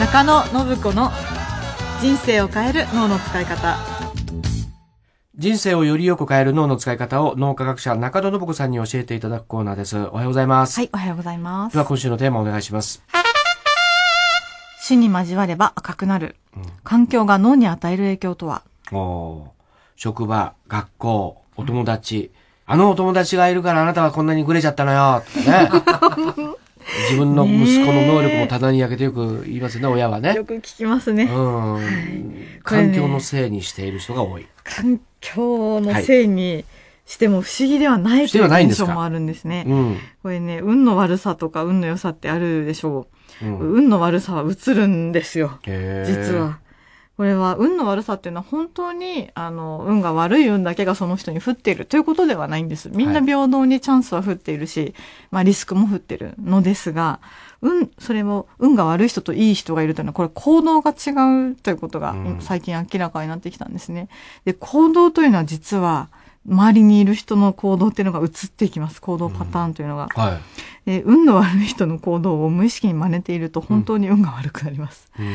中野信子の人生を変える脳の使い方人生をより良く変える脳の使い方を脳科学者中野信子さんに教えていただくコーナーですおはようございますはいおはようございますでは今週のテーマお願いします死に交われば赤くなる、環境が脳に与える影響とはお職場学校お友達、うんあのお友達がいるからあなたはこんなにグレちゃったのよ、ね。自分の息子の能力もただにやけてよく言いますね、ね親はね。よく聞きますね。うん、ね、環境のせいにしている人が多い。環境のせいにしても不思議ではないという印象もあるんですね。すうん、これね、運の悪さとか運の良さってあるでしょう。うん、運の悪さは映るんですよ、実は。これは運の悪さっていうのは本当に、あの、運が悪い運だけがその人に降っているということではないんです。みんな平等にチャンスは降っているし、はい、まあリスクも降ってるのですが、運、それも運が悪い人といい人がいるというのは、これ行動が違うということが最近明らかになってきたんですね。で、行動というのは実は、周りにいる人の行動っていうのが移っていきます行動パターンというのが、うんはい、えー、運の悪い人の行動を無意識に真似ていると本当に運が悪くなります、うん、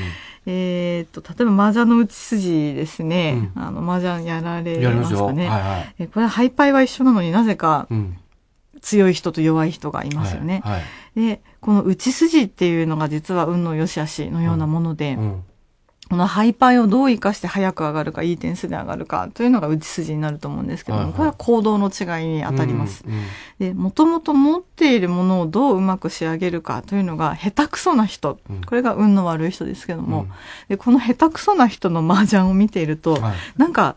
えー、っと例えば麻雀の打ち筋ですね、うん、あの麻雀やられますかね、はいはい、えー、これはハイパイは一緒なのになぜか、強い人と弱い人がいますよね、はいはい、でこの打ち筋っていうのが実は運の良し悪しのようなもので、うんこのハイパイをどう生かして早く上がるかいい点数で上がるかというのが打ち筋になると思うんですけども、はいはい、これは行動の違いにあたります。で、もともと持っているものをどううまく仕上げるかというのが下手くそな人、うん、これが運の悪い人ですけども、うん、でこの下手くそな人の麻雀を見ていると、はい、なんか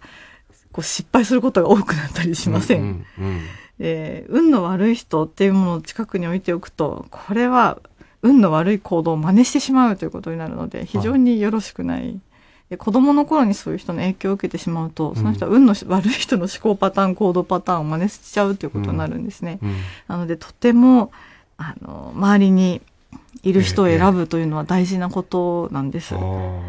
こう失敗することが多くなったりしません。うんうんうん、運の悪い人っていうものを近くに置いておくとこれは運の悪い行動を真似してしまうということになるので非常によろしくない。で子供の頃にそういう人の影響を受けてしまうとその人は運の悪い人の思考パターン行動パターンを真似しちゃうということになるんですね。うんうん、なのでとてもあの周りにいる人を選ぶというのは大事なことなんです。え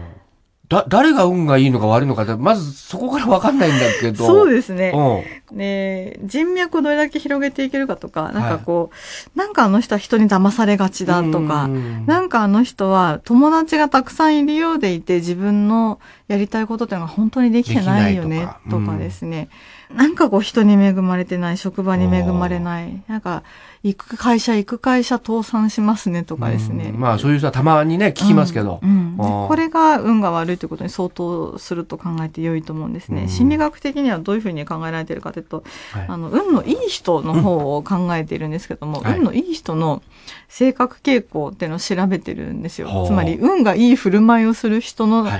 だ誰が運がいいのか悪いのかまずそこから分かんないんだけど そうですね、うんで、人脈をどれだけ広げていけるかとか、なんかこう、はい、なんかあの人は人に騙されがちだとか、なんかあの人は友達がたくさんいるようでいて、自分のやりたいことっていうのが本当にできてないよね、とかとかですね。なんかこう人に恵まれてない、職場に恵まれない、なんか行く会社行く会社倒産しますねとかですね。まあそういう人はたまにね、聞きますけど、これが運が悪いということに相当すると考えて良いと思うんですね。心理学的にはどういうふうに考えられてるかというと、はい、あの、運のいい人の方を考えているんですけども、うん、運のいい人の性格傾向っていうのを調べてるんですよ。はい、つまり、運がいい振る舞いをする人の思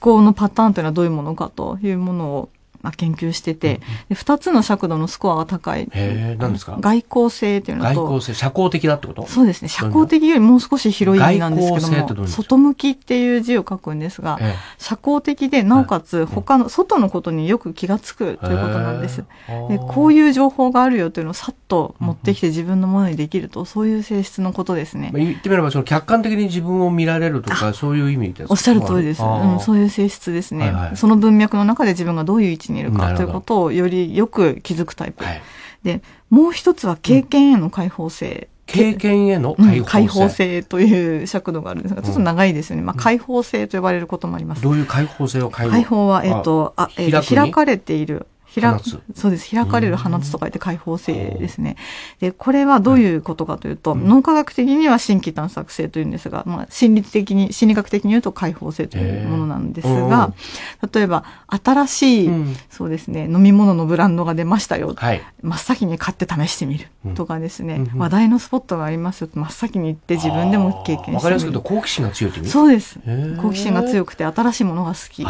考のパターンというのはどういうものかというものをまあ、研究してて、う2つの尺度のスコアが高い。え、何ですか外交性っていうのと。外交性、社交的だってことそうですね。社交的よりもう少し広い意味なんですけども、外向きっていう字を書くんですが、社交的で、なおかつ他の、外のことによく気がつくということなんです。でこういう情報があるよというのをさっと持ってきて自分のものにできると、そういう性質のことですね。言ってみれば、その客観的に自分を見られるとか、そういう意味ですかおっしゃる通りです。うん、そういう性質ですね。その文脈の中で自分がどういう位置してるかということをよりよく気づくタイプ。はい、で、もう一つは経験への開放性。うん経験への開放性うん、放性という尺度があるんですが、ちょっと長いですよね。まあ、開放性と呼ばれることもあります。うん、どういう開放性を開放開放は、えっ、と、あ、えー、開かれている開そうです開かれる放つとか言って開放性ですね。でこれはどういうことかというと、脳科学的には新規探索性というんですが、まあ、心理的に心理学的に言うと開放性というものなんですが、例えば新しい、そうですね飲み物のブランドが出ましたよ、真っ先に買って試してみるとかですね、話題のスポットがありますよ真っ先に行って自分でも経験してみる。わかりますけど好奇心が強いそうです。好奇心が強くて新しいものが好き。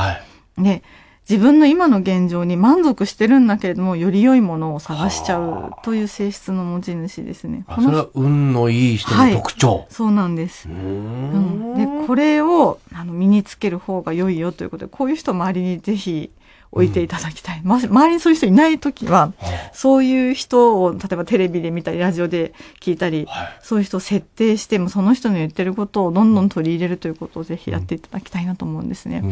ね、自分の今の現状に満足してるんだけれども、より良いものを探しちゃうという性質の持ち主ですね。こそれは運のいい人の特徴、はい、そうなんです。うんで、これを、あの身につける方が良いよということでこういう人を周りにぜひ置いていただきたい、うん周りにそういう人いない時は、はそういう人を例えばテレビで見たりラジオで聞いたり、はい、そういう人を設定してもその人の言ってることをどんどん取り入れるということをぜひやっていただきたいなと思うんですね、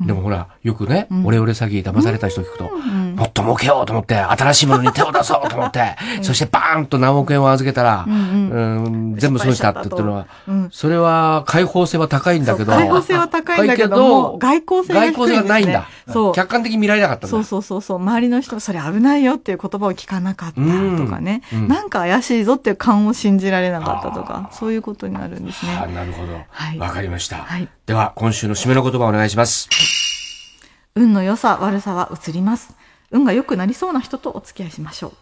でもほらよくね、うん、オレオレ詐欺騙された人聞くと、もっと儲けようと思って新しいものに手を出そうと思って、そしてバーンと何億円を預けたら、うん全部損したって言ってるのは、それは開放性は高いんだけどは高いんだけど外交性が、ね、外交性がないんだ。そう。客観的に見られなかったんだ。そうそうそうそう。周りの人それ危ないよっていう言葉を聞かなかったとかね。うん、なんか怪しいぞっていう感を信じられなかったとか、そういうことになるんですね。なるほど。はい、わかりました。はい、では、今週の締めの言葉をお願いします。運の良さ、悪さは移ります。運が良くなりそうな人とお付き合いしましょう。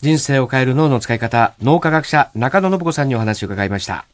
人生を変える脳の使い方、脳科学者中野信子さんにお話を伺いました。